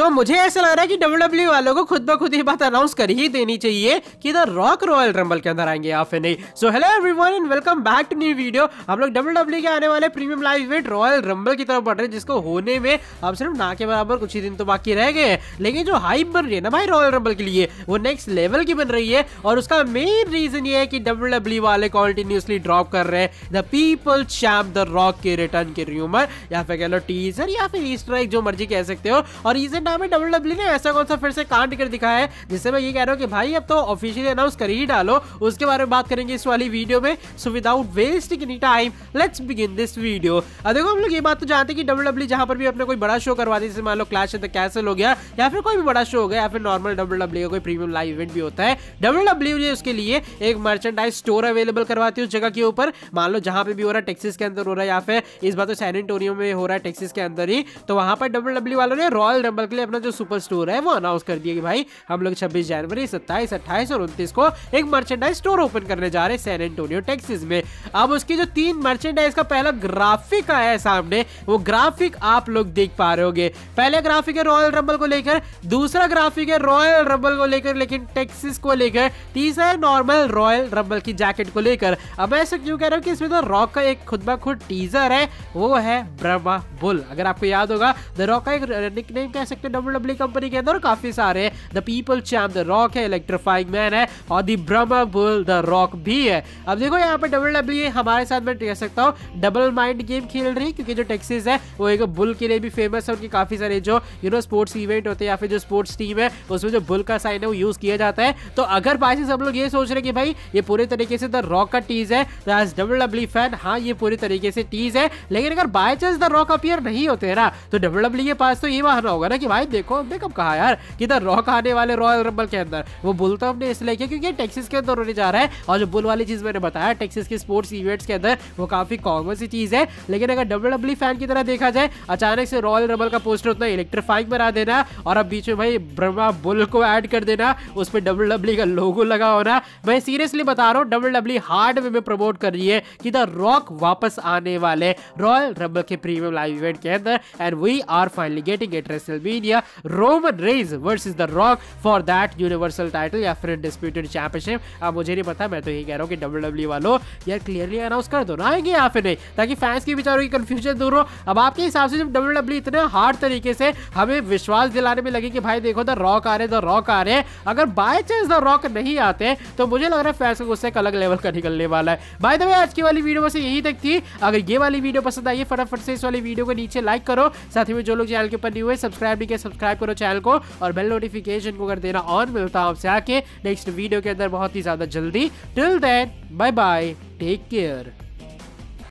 तो मुझे ऐसा लग रहा है कि डब्ल्यू e वालों को खुद ब खुद ये बात अनाउंस कर ही देनी चाहिए कि द रॉक रॉयल रंबल के अंदर आएंगे या फिर नहीं so hello everyone and welcome back to new video हम लोग डब्ल्यू e के आने वाले premium live event Royal Rumble की तरफ बढ़ रहे हैं जिसको होने में अब सिर्फ ना के बराबर कुछ ही दिन तो बाकी रह गए लेकिन जो हाइप बन रही है ना भाई रॉयल रंबल के लिए वो नेक्स्ट लेवल की बन रही है और उसका मेन रीजन ये है कि डब्ल्यू e वाले कॉन्टिन्यूसली ड्रॉप कर रहे हैं the people champ the rock के रिटर्न के रूमर या फिर कह लो टीजर या फिर ईस्टर जो मर्जी कह सकते हो और रीजन नाम है डब्ल्यू डब्ल्यू e ने ऐसा कौन सा फिर से कांड कर दिखाया है जिससे मैं ये कह रहा हूँ कि भाई अब तो ऑफिशियली अनाउंस कर ही डालो उसके बारे में बात करेंगे इस वाली वीडियो में so without wasting any time let's begin this video देखो हम लोग ये बात तो जानते हैं कि डब्ल्यू डब्ल्यू e जहाँ पर भी अपने कोई बड़ा शो करवाते जैसे मान लो क्लैश द कैसल हो गया या फिर कोई भी बड़ा शो हो गया या फिर नॉर्मल डब्ल्यू डब्ल्यू का कोई प्रीमियम लाइव इवेंट भी होता है डब्ल्यू डब्ल्यू e उसके लिए एक मर्चेंडाइज स्टोर अवेलेबल करवाती है उस जगह के ऊपर मान लो जहाँ पर भी हो रहा है टेक्सिस के अंदर हो रहा है या फिर इस बार तो सैन एंटोनियो में हो रहा है टेक्सिस के अंदर ही तो वहाँ पर डब्ल्यू डब्ल्यू वालों ने रॉयल रंबल के पहले अपना जो सुपर स्टोर है वो अनाउंस कर दिया कि भाई हम लोग छब्बीस जनवरी सत्ताईस अट्ठाईस और उनतीस को एक मर्चेंडाइज स्टोर ओपन करने जा रहे हैं सैन एंटोनियो टेक्सिस में अब उसकी जो तीन मर्चेंडाइज का पहला ग्राफिक आया है सामने वो ग्राफिक आप लोग देख पा रहे होगे पहला ग्राफिक है रॉयल रंबल को लेकर दूसरा ग्राफिक है रॉयल रंबल को लेकर लेकिन टेक्सिस को लेकर तीसरा है नॉर्मल रॉयल रंबल की जैकेट को लेकर अब ऐसे क्यों कह रहा हूँ कि इसमें तो रॉक का एक खुद ब खुद टीजर है वो है ब्रह्मा बुल अगर आपको याद होगा द रॉक का एक निक नेम का सकते हो डब्ल्यू डब्ल्यू कंपनी के अंदर काफी सारे the people champ the rock है इलेक्ट्रीफाइंग मैन है और the Brahma bull the rock भी है अब देखो यहाँ पे डब्ल्यू डब्ल्यू e हमारे साथ मैं कह सकता हूँ डबल माइंड गेम खेल रही है क्योंकि जो टेक्सिस है वो एक बुल के लिए भी फेमस है उनके काफी सारे जो यू नो स्पोर्ट्स इवेंट होते हैं या फिर जो स्पोर्ट्स टीम है उसमें जो बुल का साइन है वो यूज किया जाता है तो अगर बाई सब लोग ये सोच रहे कि भाई ये पूरे तरीके से द रॉक का टीज है तो एज डब्ल्यू डब्ल्यू फैन हाँ ये पूरी तरीके से टीज है लेकिन अगर by chance the rock appear नहीं होते ना तो डब्ल्यू डब्ल्यू e के पास तो ये मानना होगा ना कि भाई देखो बेकअप कहा यार किधर रॉक आने वाले रॉयल रंबल के अंदर वो बुल तो हमने इसलिए किया क्योंकि टेक्सिस के अंदर होने जा रहा है और जो बुल वाली चीज़ मैंने बताया टेक्सिस के स्पोर्ट्स इवेंट्स के अंदर वो काफ़ी कॉमन सी चीज़ है लेकिन अगर डब्ल्यू डब्ल्यू फैन की तरह देखा जाए अचानक से रॉयल रंबल का पोस्टर उतना इलेक्ट्रीफाइंग बना देना और अब बीच में भाई ब्रह्मा बुल को ऐड कर देना उस पर डब्ल्यू डब्ल्यू का लोगो लगा होना मैं सीरियसली बता रहा हूँ डब्ल्यू डब्ल्यू हार्ड वे में प्रमोट कर रही है कि द रॉक वापस आने वाले रॉयल रंबल के प्रीमियम लाइव इवेंट के अंदर and we are finally getting it wrestle be WrestleMania, Roman Reigns versus the rock for that universal title या फिर डिस्प्यूटेड चैंपियनशिप अब मुझे नहीं पता मैं तो यही कह रहा हूँ कि डब्ल्यू डब्ल्यू e वालों यार क्लियरली अनाउंस कर दो ना आएंगे या फिर नहीं ताकि फैंस की बेचारों की कन्फ्यूजन दूर हो अब आपके हिसाब से जब डब्ल्यू डब्ल्यू e इतने हार्ड तरीके से हमें विश्वास दिलाने में लगे कि भाई देखो द रॉक आ रहे द रॉक आ रहे हैं अगर बाय चांस द रॉक नहीं आते तो मुझे लग रहा है फैंस का गुस्से एक अलग लेवल का निकलने वाला है बाय द वे आज की वाली वीडियो बस यही तक थी अगर ये वाली वीडियो पसंद आई फटाफट से इस वाली वीडियो को नीचे लाइक करो साथ ही में जो लोग चैनल के ऊपर नहीं हुए सब्सक्राइब ठीक है सब्सक्राइब करो चैनल को और बेल नोटिफिकेशन को कर देना और मिलता हूँ आपसे आके नेक्स्ट वीडियो के अंदर बहुत ही ज़्यादा जल्दी till then bye bye take care